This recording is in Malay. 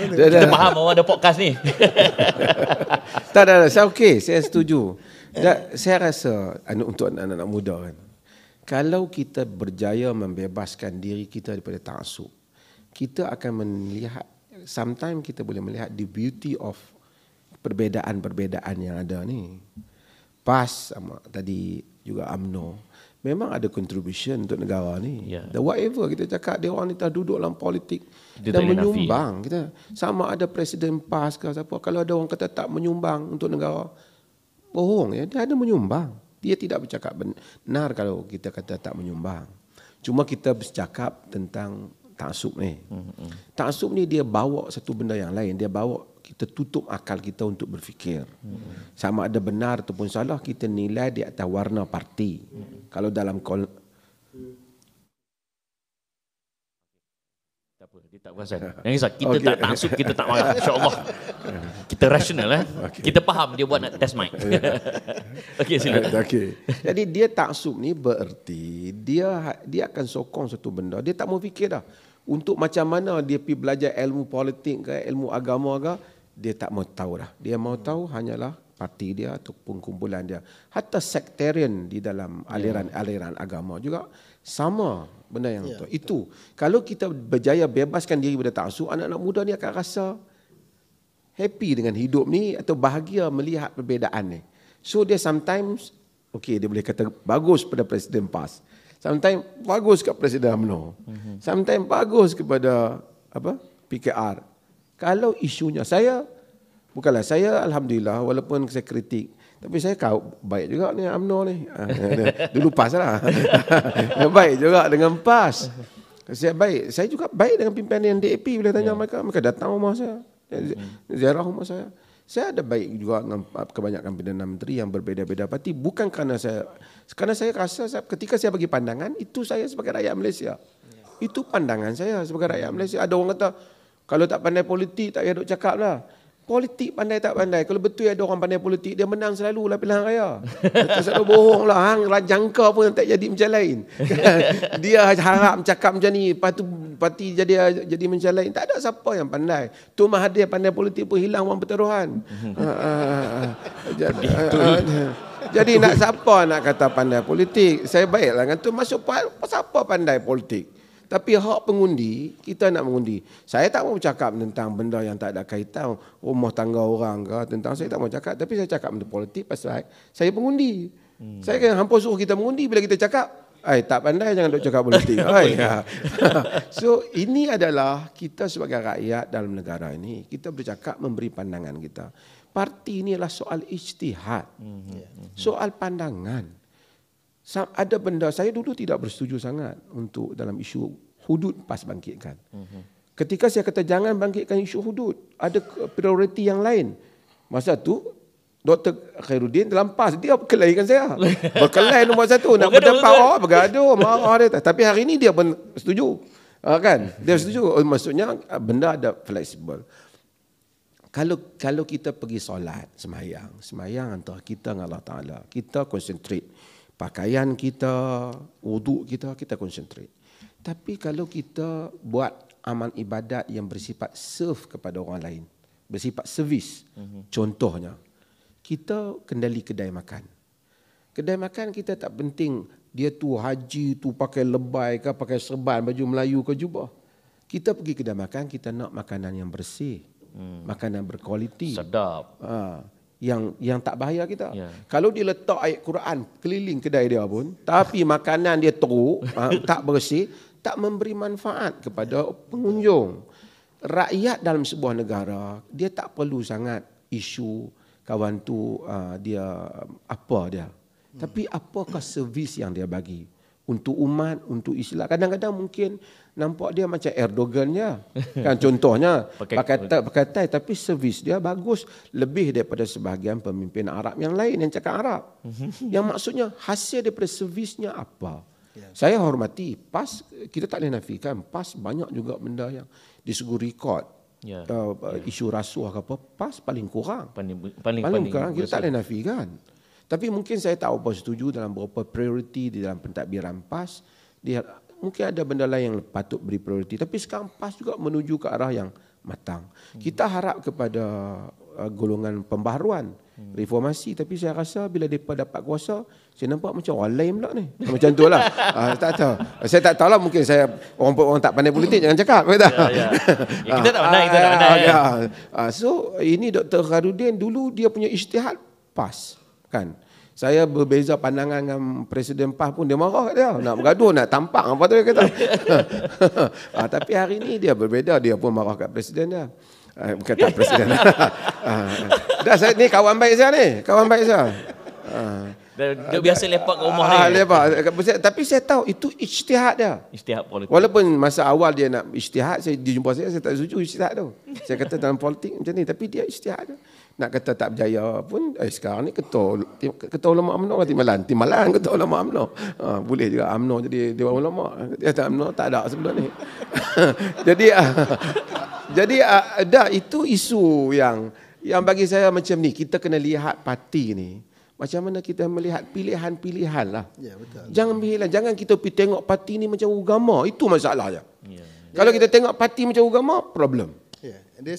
sederhana ni. Kita dah, faham orang ada podcast ni. tak ada, saya okey, saya setuju. Dan saya rasa anak untuk anak-anak muda kan. Kalau kita berjaya membebaskan diri kita daripada tangsuk, kita akan melihat sometimes kita boleh melihat the beauty of perbezaan-perbezaan yang ada ni. Pas sama tadi juga Amno memang ada contribution untuk negara ni. Yeah. The whatever kita cakap dia orang ni telah duduk dalam politik dia dan menyumbang kita. Sama ada presiden PAS ke siapa kalau ada orang kata tak menyumbang untuk negara bohong ya dia ada menyumbang. Dia tidak bercakap benar kalau kita kata tak menyumbang. Cuma kita bercakap tentang taksub ni. Mm-hmm. Taksub ni dia bawa satu benda yang lain, dia bawa kita tutup akal kita untuk berfikir. Hmm. Sama ada benar ataupun salah kita nilai di atas warna parti. Hmm. Kalau dalam kol- tak perasan. Yang kita okay. tak tangsup, kita tak marah. InsyaAllah. Kita rasional. Eh? Okay. Kita faham dia buat nak test mic. Okey, sila. Eh, okay. Jadi dia tangsup ni bererti dia ha, dia akan sokong satu benda. Dia tak mau fikir dah. Untuk macam mana dia pergi belajar ilmu politik ke, ilmu agama ke, dia tak mau tahu lah. Dia mau tahu hanyalah parti dia ataupun kumpulan dia. Hatta sektarian di dalam aliran-aliran ya. agama juga sama benda yang ya, tu. Itu kalau kita berjaya bebaskan diri daripada taksub, anak-anak muda ni akan rasa happy dengan hidup ni atau bahagia melihat perbezaan ni. So dia sometimes okey dia boleh kata bagus pada presiden PAS. Sometimes bagus kepada presiden UMNO. Mhm. Sometimes bagus kepada apa? PKR kalau isunya saya bukanlah saya alhamdulillah walaupun saya kritik tapi saya kau baik juga ni UMNO ni. Ah, Dulu PAS lah. baik juga dengan PAS. Saya baik. Saya juga baik dengan pimpinan DAP bila tanya yeah. mereka. Mereka datang rumah saya. Ya, hmm. Ziarah rumah saya. Saya ada baik juga dengan kebanyakan Perdana Menteri yang berbeza-beza. parti. Bukan kerana saya. Kerana saya rasa saya, ketika saya bagi pandangan, itu saya sebagai rakyat Malaysia. Ya. Itu pandangan saya sebagai rakyat Malaysia. Ada orang kata, kalau tak pandai politik, tak payah duk cakap lah. Politik pandai tak pandai. Kalau betul ada orang pandai politik, dia menang selalu lah pilihan raya. Tak satu bohong lah. Hang rajangka pun tak jadi macam lain. dia harap cakap macam ni. Lepas tu parti jadi jadi macam lain. Tak ada siapa yang pandai. Tu Mahathir pandai politik pun hilang wang pertaruhan. Mhm. Ah, ah, ah, jadi, nak siapa nak kata pandai politik? Saya baiklah dengan tu. Masuk siapa pandai politik? Tapi hak pengundi, kita nak mengundi. Saya tak mau cakap tentang benda yang tak ada kaitan rumah tangga orang ke, tentang saya tak mau cakap. Tapi saya cakap benda politik pasal saya pengundi. Hmm. Saya kan hampir suruh kita mengundi bila kita cakap. Ay, tak pandai jangan dok cakap politik. Ay, ya. so ini adalah kita sebagai rakyat dalam negara ini. Kita bercakap memberi pandangan kita. Parti ini adalah soal ijtihad. Hmm, hmm, hmm. Soal pandangan ada benda saya dulu tidak bersetuju sangat untuk dalam isu hudud pas bangkitkan. Mhm. Ketika saya kata jangan bangkitkan isu hudud, ada prioriti yang lain. Masa tu Dr. Khairuddin dalam pas dia berkelahi saya. Berkelahi nombor satu nak berdebat oh bergaduh marah dia. Tapi hari ini dia pun setuju. Ah, kan? Dia setuju oh, maksudnya ah, benda ada fleksibel. Kalau kalau kita pergi solat, semayang, semayang antara kita dengan Allah Taala, kita konsentrate pakaian kita, wuduk kita, kita concentrate. Tapi kalau kita buat amal ibadat yang bersifat serve kepada orang lain, bersifat servis. mm-hmm. contohnya, kita kendali kedai makan. Kedai makan kita tak penting dia tu haji tu pakai lebay ke pakai serban baju Melayu ke juga. Kita pergi kedai makan kita nak makanan yang bersih. Hmm. Makanan berkualiti. Sedap. Ha yang yang tak bahaya kita. Ya. Kalau diletak ayat Quran keliling kedai dia pun, tapi makanan dia teruk, ha, tak bersih, tak memberi manfaat kepada pengunjung. Rakyat dalam sebuah negara, dia tak perlu sangat isu kawan tu ha, dia apa dia. Hmm. Tapi apakah servis yang dia bagi? untuk umat, untuk Islam. Kadang-kadang mungkin nampak dia macam Erdogan ya. Kan contohnya pakai pakai tapi servis dia bagus lebih daripada sebahagian pemimpin Arab yang lain yang cakap Arab. Mhm. Yang maksudnya hasil daripada servisnya apa? Ya. Saya hormati PAS kita tak boleh nafikan PAS banyak juga benda yang disebut rekod Yeah. Ya. Uh, yeah. isu rasuah ke apa PAS paling kurang paling paling, paling, paling kurang kita tak boleh nafikan tapi mungkin saya tak apa setuju dalam beberapa prioriti di dalam pentadbiran PAS. Dia, mungkin ada benda lain yang patut beri prioriti. Tapi sekarang PAS juga menuju ke arah yang matang. Hmm. Kita harap kepada uh, golongan pembaharuan hmm. reformasi tapi saya rasa bila depa dapat kuasa saya nampak macam orang lain pula ni macam tu lah uh, tak tahu saya tak tahu lah mungkin saya orang orang tak pandai politik jangan cakap ya, ya. Ya, kita tak pandai kita tak ah, pandai ah, so ini Dr. Harudin dulu dia punya isytihad pas Kan? Saya berbeza pandangan dengan Presiden PAH pun dia marah kat dia. Nak bergaduh, nak tampak apa tu dia kata. ha, tapi hari ini dia berbeza, dia pun marah kat Presiden dia. Ha, bukan tak Presiden. ha, dah saya ni kawan baik saya ni. Kawan baik saya. Ha. Dia biasa lepak kat rumah ha, dia. Lepak. Tapi saya tahu itu ijtihad dia. Ijtihad politik. Walaupun masa awal dia nak ijtihad, saya, dia jumpa saya, saya tak setuju ijtihad tu. Saya kata dalam politik macam ni. Tapi dia ijtihad dia nak kata tak berjaya pun eh sekarang ni ketua ketua ulama UMNO kan lah, timbalan timbalan ketua ulama UMNO ha, boleh juga amno, jadi dewan ulama dia tak amno tak ada sebenarnya. ni jadi uh, jadi ada ah, dah itu isu yang yang bagi saya macam ni kita kena lihat parti ni macam mana kita melihat pilihan-pilihan lah. Ya, betul. Jangan pilihan, jangan kita pergi tengok parti ni macam agama. Itu masalahnya. Ya. Kalau kita tengok parti macam agama, problem. Ya.